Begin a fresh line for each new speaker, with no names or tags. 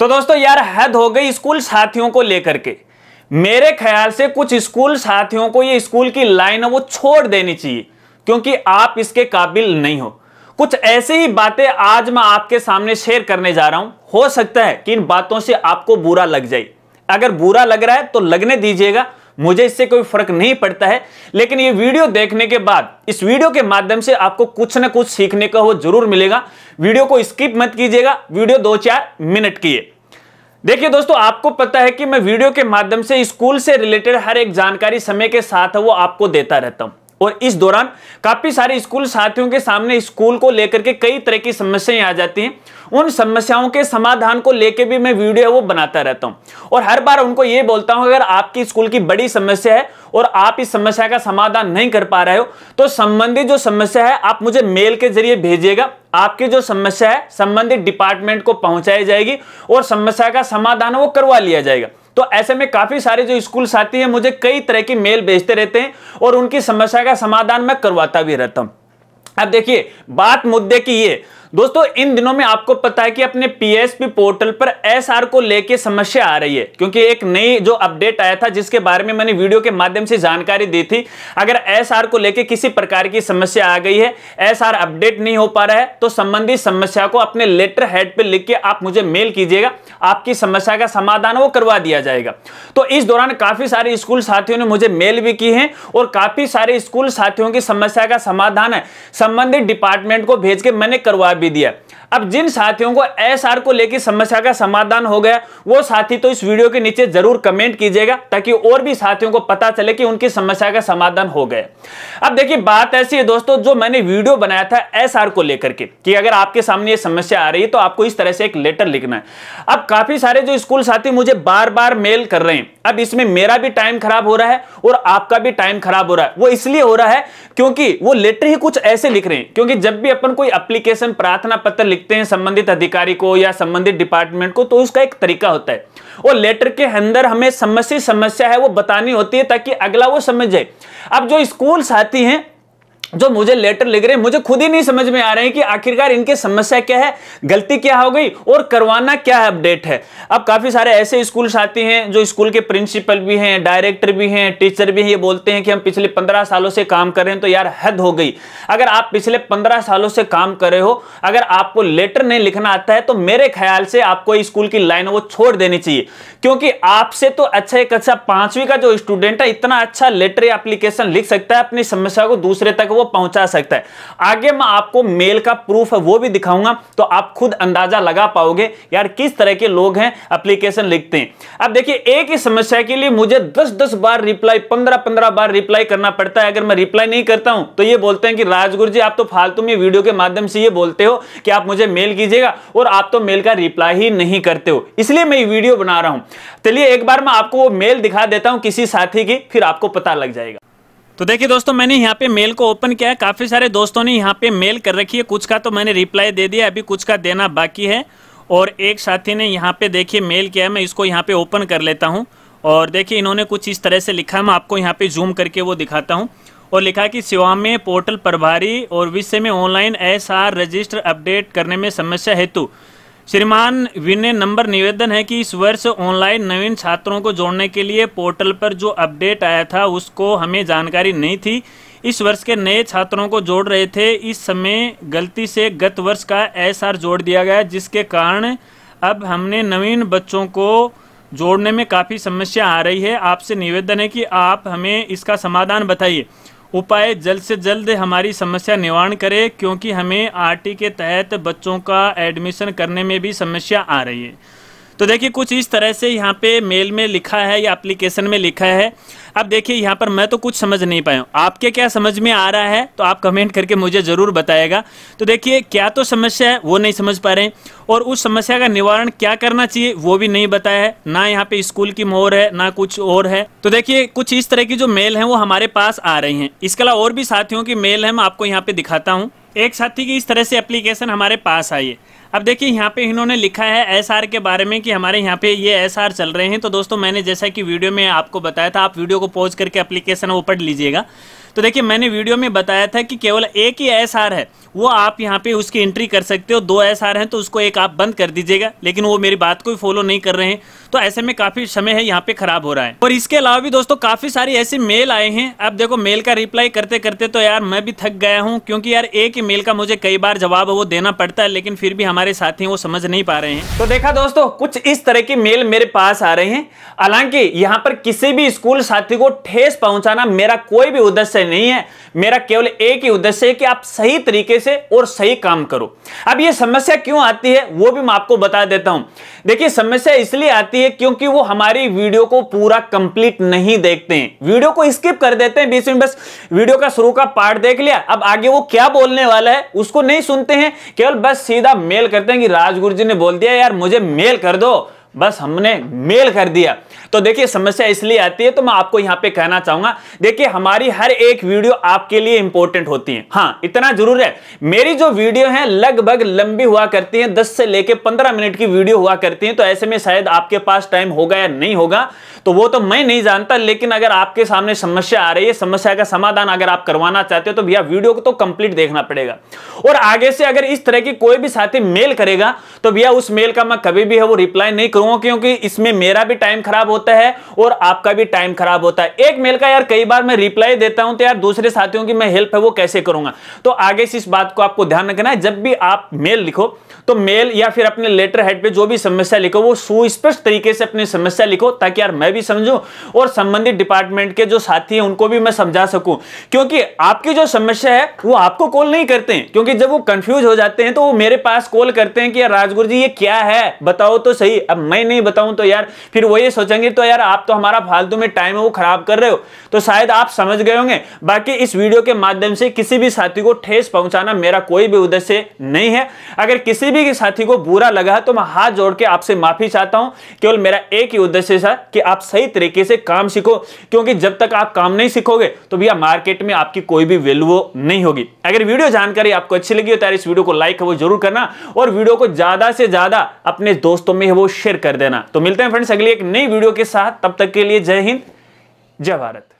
तो दोस्तों यार हद हो गई स्कूल साथियों को लेकर के मेरे ख्याल से कुछ स्कूल साथियों को ये स्कूल की लाइन है वो छोड़ देनी चाहिए क्योंकि आप इसके काबिल नहीं हो कुछ ऐसी ही बातें आज मैं आपके सामने शेयर करने जा रहा हूं हो सकता है कि इन बातों से आपको बुरा लग जाए अगर बुरा लग रहा है तो लगने दीजिएगा मुझे इससे कोई फर्क नहीं पड़ता है लेकिन ये वीडियो देखने के बाद इस वीडियो के माध्यम से आपको कुछ ना कुछ सीखने का वो जरूर मिलेगा वीडियो को स्किप मत कीजिएगा वीडियो दो चार मिनट की है देखिए दोस्तों आपको पता है कि मैं वीडियो के माध्यम से स्कूल से रिलेटेड हर एक जानकारी समय के साथ वो आपको देता रहता हूं और इस दौरान काफी सारे स्कूल साथियों के सामने स्कूल को लेकर के कई तरह की समस्याएं आ जाती हैं उन समस्याओं के समाधान को लेकर भी मैं वीडियो वो बनाता रहता हूं और हर बार उनको ये बोलता हूं अगर आपकी स्कूल की बड़ी समस्या है और आप इस समस्या का समाधान नहीं कर पा रहे हो तो संबंधित जो समस्या है आप मुझे मेल के जरिए भेजिएगा आपकी जो समस्या है संबंधित डिपार्टमेंट को पहुंचाई जाएगी और समस्या का समाधान वो करवा लिया जाएगा तो ऐसे में काफी सारे जो स्कूल साथी हैं मुझे कई तरह की मेल भेजते रहते हैं और उनकी समस्या का समाधान मैं करवाता भी रहता हूं अब देखिए बात मुद्दे की ये दोस्तों इन दिनों में आपको पता है कि अपने पीएसपी पोर्टल पर एसआर को लेके समस्या आ रही है क्योंकि एक नई जो अपडेट आया था जिसके बारे में मैंने वीडियो के माध्यम से जानकारी दी थी अगर एसआर को लेके किसी प्रकार की समस्या आ गई है एसआर अपडेट नहीं हो पा रहा है तो संबंधित समस्या को अपने लेटर हेड पर लिख के आप मुझे मेल कीजिएगा आपकी समस्या का समाधान वो करवा दिया जाएगा तो इस दौरान काफी सारे स्कूल साथियों ने मुझे मेल भी की है और काफी सारे स्कूल साथियों की समस्या का समाधान संबंधित डिपार्टमेंट को भेज के मैंने करवा जवाब भी दिया अब जिन साथियों को एस को लेकर समस्या का समाधान हो गया वो साथी तो इस वीडियो के नीचे जरूर कमेंट कीजिएगा ताकि और भी साथियों को पता चले कि उनकी समस्या का समाधान हो गया अब देखिए बात ऐसी है दोस्तों जो मैंने वीडियो बनाया था एस को लेकर के कि अगर आपके सामने ये समस्या आ रही है तो आपको इस तरह से एक लेटर लिखना है अब काफी सारे जो स्कूल साथी मुझे बार बार मेल कर रहे हैं अब इसमें मेरा भी टाइम खराब हो रहा है और आपका भी टाइम खराब हो रहा है वो इसलिए हो रहा है क्योंकि वो लेटर ही कुछ ऐसे लिख रहे हैं क्योंकि जब भी अपन कोई अप्लीकेशन प्रार्थना पत्र लिखते हैं संबंधित अधिकारी को या संबंधित डिपार्टमेंट को तो उसका एक तरीका होता है वो लेटर के अंदर हमें समस्या समस्या है वो बतानी होती है ताकि अगला वो समझ जाए अब जो स्कूल साथी हैं जो मुझे लेटर लिख रहे हैं मुझे खुद ही नहीं समझ में आ रहे हैं कि आखिरकार इनकी समस्या क्या है गलती क्या हो गई और करवाना क्या अपडेट है अब काफ़ी सारे ऐसे स्कूल आते हैं जो स्कूल के प्रिंसिपल भी हैं डायरेक्टर भी हैं टीचर भी हैं ये बोलते हैं कि हम पिछले पंद्रह सालों से काम कर रहे हैं तो यार हद हो गई अगर आप पिछले पंद्रह सालों से काम कर रहे हो अगर आपको लेटर नहीं लिखना आता है तो मेरे ख्याल से आपको स्कूल की लाइन वो छोड़ देनी चाहिए क्योंकि आपसे तो अच्छा एक अच्छा पांचवी का जो स्टूडेंट है इतना अच्छा लेटर अप्लीकेशन लिख सकता है अपनी समस्या को दूसरे तक वो पहुंचा सकता है आगे मैं आपको मेल का प्रूफ है वो भी दिखाऊंगा तो आप खुद अंदाजा लगा पाओगे यार किस तरह के लोग हैं अप्लीकेशन लिखते हैं अब देखिए एक ही समस्या के लिए मुझे दस दस बार रिप्लाई पंद्रह पंद्रह बार रिप्लाई करना पड़ता है अगर मैं रिप्लाई नहीं करता हूं तो ये बोलते हैं कि राजगुरु जी आप तो फालतू में वीडियो के माध्यम से ये बोलते हो कि आप मुझे मेल कीजिएगा और आप तो मेल का रिप्लाई ही नहीं करते हो इसलिए मैं वीडियो बना रहा हूं चलिए एक बार मैं आपको वो मेल दिखा देता हूं किसी साथी की फिर आपको पता लग जाएगा तो देखिए दोस्तों मैंने यहाँ पे मेल को ओपन किया है काफ़ी सारे दोस्तों ने यहाँ पे मेल कर रखी है कुछ का तो मैंने रिप्लाई दे दिया अभी कुछ का देना बाकी है और एक साथी ने यहाँ पे देखिए मेल किया है मैं इसको यहाँ पे ओपन कर लेता हूँ और देखिए इन्होंने कुछ इस तरह से लिखा है मैं आपको यहाँ पे जूम करके वो दिखाता हूँ और लिखा कि सेवा में पोर्टल प्रभारी और विषय में ऑनलाइन एस रजिस्टर अपडेट करने में समस्या हेतु श्रीमान विनय नंबर निवेदन है कि इस वर्ष ऑनलाइन नवीन छात्रों को जोड़ने के लिए पोर्टल पर जो अपडेट आया था उसको हमें जानकारी नहीं थी इस वर्ष के नए छात्रों को जोड़ रहे थे इस समय गलती से गत वर्ष का एस जोड़ दिया गया जिसके कारण अब हमने नवीन बच्चों को जोड़ने में काफ़ी समस्या आ रही है आपसे निवेदन है कि आप हमें इसका समाधान बताइए उपाय जल्द से जल्द हमारी समस्या निवारण करे क्योंकि हमें आरटी के तहत बच्चों का एडमिशन करने में भी समस्या आ रही है तो देखिए कुछ इस तरह से यहाँ पे मेल में लिखा है या एप्लीकेशन में लिखा है अब देखिए यहाँ पर मैं तो कुछ समझ नहीं पाया हूँ आपके क्या समझ में आ रहा है तो आप कमेंट करके मुझे ज़रूर बताएगा तो देखिए क्या तो समस्या है वो नहीं समझ पा रहे हैं और उस समस्या का निवारण क्या करना चाहिए वो भी नहीं बताया है ना यहाँ पे स्कूल की मोहर है ना कुछ और है तो देखिए कुछ इस तरह की जो मेल है वो हमारे पास आ रही हैं इसके अलावा और भी साथियों की मेल है मैं आपको यहाँ पे दिखाता हूँ एक साथी की इस तरह से एप्लीकेशन हमारे पास आई है अब देखिए यहाँ पे इन्होंने लिखा है एसआर के बारे में कि हमारे यहाँ पे ये एसआर चल रहे हैं तो दोस्तों मैंने जैसा कि वीडियो में आपको बताया था आप वीडियो को पॉज करके एप्लीकेशन वो पढ़ लीजिएगा तो देखिए मैंने वीडियो में बताया था कि केवल एक ही एस आर है वो आप यहाँ पे उसकी एंट्री कर सकते हो दो एस आर हैं तो उसको एक आप बंद कर दीजिएगा लेकिन वो मेरी बात को फॉलो नहीं कर रहे हैं तो ऐसे में काफ़ी समय है यहाँ पे खराब हो रहा है और इसके अलावा भी दोस्तों काफ़ी सारी ऐसे मेल आए हैं अब देखो मेल का रिप्लाई करते करते तो यार मैं भी थक गया हूँ क्योंकि यार एक ही मेल का मुझे कई बार जवाब वो देना पड़ता है लेकिन फिर भी हमारे साथी वो समझ नहीं पा रहे हैं तो देखा दोस्तों कुछ इस तरह की मेल मेरे पास आ रहे हैं हालांकि यहाँ पर किसी भी स्कूल साथी को ठेस पहुंचाना मेरा कोई भी उद्देश्य नहीं है मेरा केवल एक ही उद्देश्य है कि आप सही तरीके से और सही काम करो अब ये समस्या क्यों आती है वो भी मैं आपको बता देता हूं देखिए समस्या इसलिए आती है क्योंकि वो हमारी वीडियो को पूरा कंप्लीट नहीं देखते हैं वीडियो को स्किप कर देते हैं बीच में बस वीडियो का शुरू का पार्ट देख लिया अब आगे वो क्या बोलने वाला है उसको नहीं सुनते हैं केवल बस सीधा मेल करते हैं कि राजगुरु जी ने बोल दिया यार मुझे मेल कर दो बस हमने मेल कर दिया तो देखिए समस्या इसलिए आती है तो मैं आपको यहां पे कहना चाहूंगा देखिए हमारी हर एक वीडियो आपके लिए इंपॉर्टेंट होती है हाँ इतना जरूर है मेरी जो वीडियो है लगभग लंबी हुआ करती है दस से लेकर पंद्रह मिनट की वीडियो हुआ करती है तो ऐसे में शायद आपके पास टाइम होगा या नहीं होगा तो वो तो मैं नहीं जानता लेकिन अगर आपके सामने समस्या आ रही है समस्या का समाधान अगर आप करवाना चाहते हो तो भैया वीडियो को तो कंप्लीट देखना पड़ेगा और आगे से अगर इस तरह की कोई भी साथी मेल करेगा तो भैया उस मेल का मैं कभी भी है वो रिप्लाई नहीं करूंगा लोगों क्योंकि इसमें मेरा भी टाइम खराब होता है और आपका भी टाइम खराब होता है एक मेल का यार कई बार मैं रिप्लाई देता हूं तो यार दूसरे साथियों की मैं हेल्प है वो कैसे करूंगा तो आगे से इस बात को आपको ध्यान रखना है जब भी आप मेल लिखो तो मेल या फिर अपने लेटर हेड पे जो भी समस्या लिखो वो सुस्पष्ट तरीके से अपनी समस्या लिखो ताकि यार मैं भी समझूं और संबंधित डिपार्टमेंट के जो साथी हैं उनको भी मैं समझा सकूं क्योंकि आपकी जो समस्या है वो आपको कॉल नहीं करते हैं क्योंकि जब वो कंफ्यूज हो जाते हैं तो वो मेरे पास कॉल करते हैं कि यार राजगुरु जी ये क्या है बताओ तो सही अब मैं मैं नहीं बताऊं तो यार फिर वो ये सोचेंगे तो यार आप तो हमारा फालतू में टाइम है वो खराब कर रहे हो तो शायद आप समझ गए होंगे बाकी इस वीडियो के माध्यम से किसी भी साथी को ठेस पहुंचाना मेरा कोई भी उद्देश्य नहीं है अगर किसी भी साथी को बुरा लगा तो मैं हाथ जोड़ के आपसे माफी चाहता हूं केवल मेरा एक ही उद्देश्य था कि आप सही तरीके से काम सीखो क्योंकि जब तक आप काम नहीं सीखोगे तो भैया मार्केट में आपकी कोई भी वैल्यू नहीं होगी अगर वीडियो जानकारी आपको अच्छी लगी हो तो यार इस वीडियो को लाइक वो जरूर करना और वीडियो को ज्यादा से ज्यादा अपने दोस्तों में वो शेयर शेयर कर देना तो मिलते हैं फ्रेंड्स अगली एक नई वीडियो के साथ तब तक के लिए जय हिंद जय भारत